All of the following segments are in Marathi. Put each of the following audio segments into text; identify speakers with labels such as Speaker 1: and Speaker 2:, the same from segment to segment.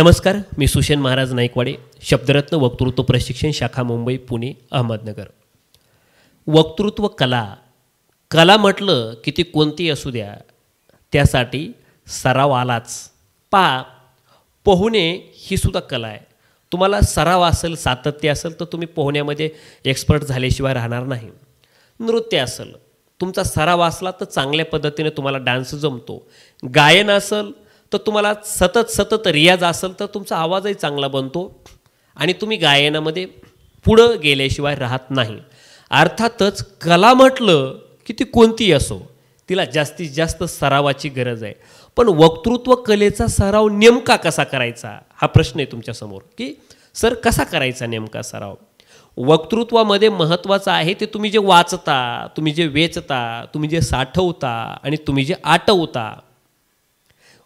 Speaker 1: नमस्कार मी सुशेन महाराज नाईकवाडे शब्दरत्न वक्तृत्व प्रशिक्षण शाखा मुंबई पुणे अहमदनगर वक्तृत्व कला कला म्हटलं की ती कोणती असू द्या त्यासाठी सराव आलाच पा पोहणे ही सुद्धा कला आहे तुम्हाला सराव असेल सातत्य असेल तर तुम्ही पोहण्यामध्ये एक्सपर्ट झाल्याशिवाय राहणार नाही नृत्य असेल तुमचा सराव असला तर चांगल्या पद्धतीने तुम्हाला डान्स जमतो गायन असेल तर तुम्हाला सतत सतत रियाज असेल तर तुमचा आवाजही चांगला बनतो आणि तुम्ही गायनामध्ये पुढं गेल्याशिवाय राहत नाही अर्थातच कला म्हटलं की ती कोणतीही असो तिला जास्तीत जास्त सरावाची गरज आहे पण वक्तृत्व कलेचा सराव नेमका कसा करायचा हा प्रश्न आहे तुमच्यासमोर की सर कसा करायचा नेमका सराव वक्तृत्वामध्ये महत्त्वाचं आहे ते तुम्ही जे वाचता तुम्ही जे वेचता तुम्ही जे साठवता आणि तुम्ही जे आटवता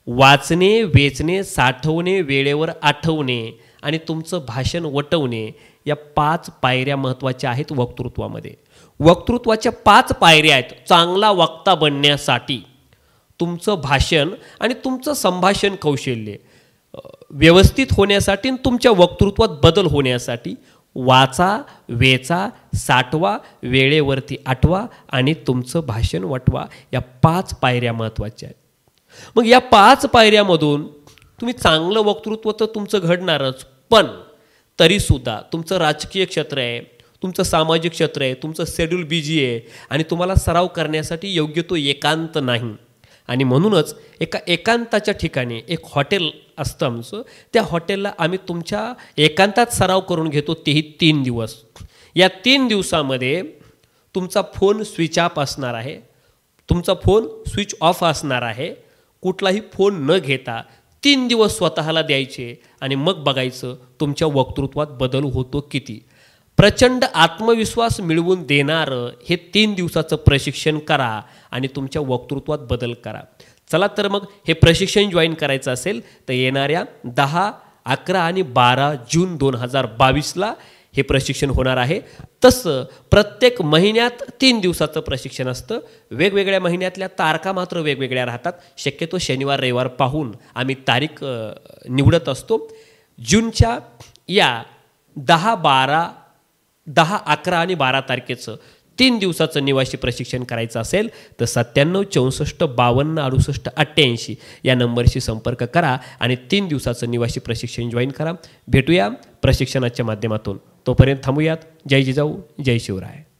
Speaker 1: वाचणे वेचणे साठवणे वेळेवर आठवणे आणि तुमचं भाषण वटवणे या पाच पायऱ्या महत्त्वाच्या आहेत वक्तृत्वामध्ये वक्तृत्वाच्या पाच पायऱ्या आहेत चांगला वक्ता बनण्यासाठी तुमचं भाषण आणि तुमचं संभाषण कौशल्य व्यवस्थित होण्यासाठी आणि तुमच्या वक्तृत्वात बदल होण्यासाठी वाचा वेचा साठवा वेळेवरती आठवा आणि तुमचं भाषण वटवा या पाच पायऱ्या महत्त्वाच्या आहेत मग या पाच पायऱ्यामधून तुम्ही चांगलं वक्तृत्व तर तुमचं घडणारच पण तरीसुद्धा तुमचं राजकीय क्षेत्र आहे तुमचं सामाजिक क्षेत्र आहे तुमचं शेड्यूल बिझी आहे आणि तुम्हाला सराव करण्यासाठी योग्य तो एकांत नाही आणि म्हणूनच एका एकांताच्या ठिकाणी एक हॉटेल असतं आमचं त्या हॉटेलला आम्ही तुमच्या एकांतात सराव करून घेतो तेही तीन दिवस या तीन दिवसामध्ये तुमचा फोन स्विच ऑफ असणार आहे तुमचा फोन स्विच ऑफ असणार आहे कुठलाही फोन न घेता तीन दिवस स्वतःला द्यायचे आणि मग बघायचं तुमच्या वक्तृत्वात बदल होतो किती प्रचंड आत्मविश्वास मिळवून देणारं हे तीन दिवसाचं प्रशिक्षण करा आणि तुमच्या वक्तृत्वात बदल करा चला तर मग हे प्रशिक्षण जॉईन करायचं असेल तर येणाऱ्या दहा अकरा आणि बारा जून दोन हजार बावीसला हे प्रशिक्षण होणार आहे तसं प्रत्येक महिन्यात तीन दिवसाचं प्रशिक्षण असतं वेगवेगळ्या महिन्यातल्या तारखा मात्र वेगवेगळ्या राहतात शक्यतो शनिवार रविवार पाहून आम्ही तारीख निवडत असतो जूनच्या या दहा बारा दहा अकरा आणि बारा तारखेचं तीन दिवसाचं निवासी प्रशिक्षण करायचं असेल तर सत्त्याण्णव चौसष्ट बावन्न अडुसष्ट अठ्ठ्याऐंशी या नंबरशी संपर्क करा आणि तीन दिवसाचं निवासी प्रशिक्षण जॉईन करा भेटूया प्रशिक्षणाच्या माध्यमातून तोपर्यंत थांबूयात जय जिजाऊ जय शिवराय